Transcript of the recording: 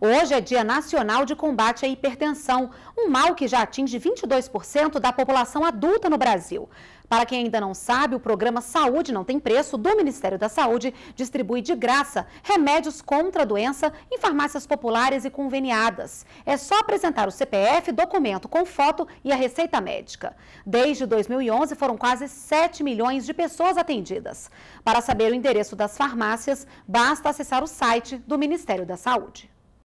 Hoje é Dia Nacional de Combate à Hipertensão, um mal que já atinge 22% da população adulta no Brasil. Para quem ainda não sabe, o programa Saúde Não Tem Preço do Ministério da Saúde distribui de graça remédios contra a doença em farmácias populares e conveniadas. É só apresentar o CPF, documento com foto e a receita médica. Desde 2011 foram quase 7 milhões de pessoas atendidas. Para saber o endereço das farmácias, basta acessar o site do Ministério da Saúde.